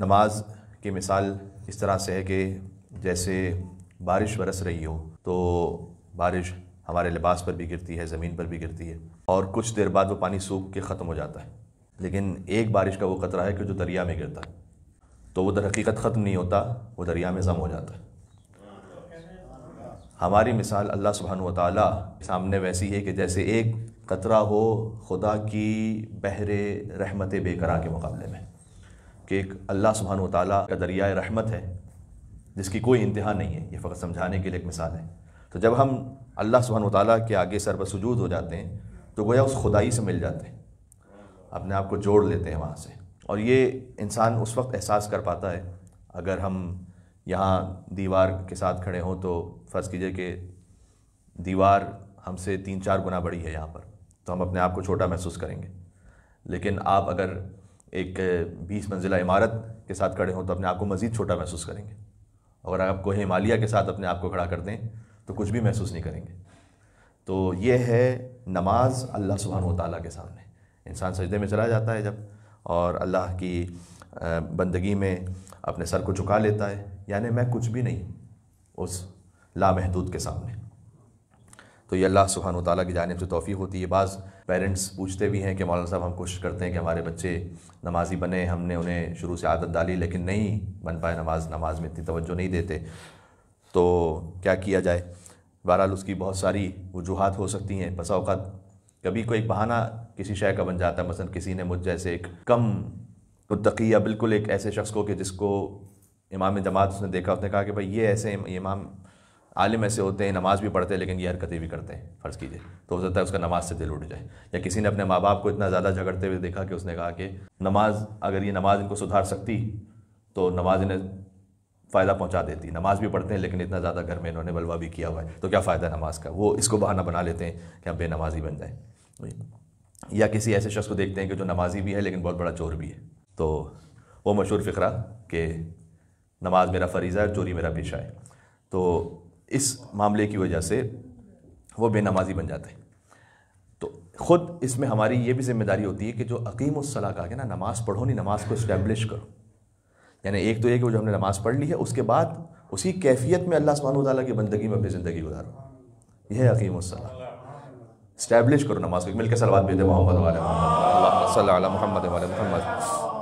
नमाज की मिसाल इस तरह से है कि जैसे बारिश बरस रही हो तो बारिश हमारे लिबास पर भी गिरती है ज़मीन पर भी गिरती है और कुछ देर बाद वो पानी सूख के ख़त्म हो जाता है लेकिन एक बारिश का वो ख़तरा है कि जो दरिया में गिरता है तो वो दर हकीकत ख़त्म नहीं होता वो दरिया में ज़म हो जाता है हमारी मिसाल अल्लाह सुबहान ताली सामने वैसी है कि जैसे एक कतरा हो खुदा की बहरे रहमत बेकरा के मुकाबले में कि एक अल्लाह सुबहान तला का दरिया रहमत है जिसकी कोई इंतहा नहीं है ये फ़क्त समझाने के लिए एक मिसाल है तो जब हम अल्लाह सुबहान ताली के आगे सर बसूद हो जाते हैं तो गोया उस खुदाई से मिल जाते हैं अपने आप को जोड़ लेते हैं वहाँ से और ये इंसान उस वक्त एहसास कर पाता है अगर हम यहाँ दीवार के साथ खड़े हों तो फ़र्ज़ कीजिए कि दीवार हमसे तीन चार गुना बड़ी है यहाँ पर तो हम अपने आप को छोटा महसूस करेंगे लेकिन आप अगर एक बीस मंजिला इमारत के साथ खड़े हों तो अपने आप को मज़ीद छोटा महसूस करेंगे अगर आप कोहे हिमालय के साथ अपने आप को खड़ा कर दें तो कुछ भी महसूस नहीं करेंगे तो ये है नमाज अल्लाह सुबहान तला के सामने इंसान सजदे में चला जाता है जब और अल्लाह की बंदगी में अपने सर को झुका लेता है यानी मैं कुछ भी नहीं उस लामहदूद के सामने तो ये अल्लाह सुबहान तौ की जानब से तोफ़ी होती है बाज़ पेरेंट्स पूछते भी हैं कि मौलाना साहब हम कोशिश करते हैं कि हमारे बच्चे नमाजी बने हमने उन्हें शुरू से आदत डाली लेकिन नहीं बन पाए नमाज नमाज में इतनी तोज्जो नहीं देते तो क्या किया जाए बहरहाल उसकी बहुत सारी वजूहत हो सकती हैं बस अवत कभी कोई बहाना किसी शय का बन जाता है मसलन किसी ने मुझ जैसे एक कम पुतकी या बिल्कुल एक ऐसे शख्स को कि जिसको इमाम जमात उसने देखा उसने कहा कि भाई ये ऐसे इमाम आलिम ऐसे होते हैं नमाज़ भी पढ़ते हैं लेकिन ये हरकतें भी करते हैं फ़र्ज़ कीजिए तो हो सकता है उसका नमाज से दिल उठ जाए या किसी ने अपने माँ बाप को इतना ज़्यादा झगड़ते हुए देखा कि उसने कहा कि नमाज अगर ये नमाज इनको सुधार सकती तो नमाज इन्हें फ़ायदा पहुँचा देती नमाज भी पढ़ते हैं लेकिन इतना ज़्यादा घर में इन्होंने बलवा भी किया हुआ है तो क्या फ़ायदा नमाज का वो इसको बहाना बना लेते हैं कि हम बेनमाजी बन जाए या किसी ऐसे शख्स को देखते हैं कि जो नमाजी भी है लेकिन बहुत बड़ा चोर भी है तो वो मशहूर फ़िक्रा कि नमाज मेरा फरीज़ा है चोरी मेरा पेशा है तो इस मामले की वजह से वो बेनमाजी बन जाते हैं तो ख़ुद इसमें हमारी ये भी जिम्मेदारी होती है कि जो अकीम उसला का है ना नमाज़ पढ़ो नहीं नमाज को इस्टेब्लिश करो यानी एक तो ये कि जो हमने नमाज़ पढ़ ली है उसके बाद उसी कैफियत में अल्लाह सुबहान तला की बंदगी में अपनी ज़िंदगी गुजारो यह है अकीम उसला इस्टेब्लिश करो नमाज को मिलकर सलवा भेजे मोहम्मद वाले मोहम्मद मोहम्मद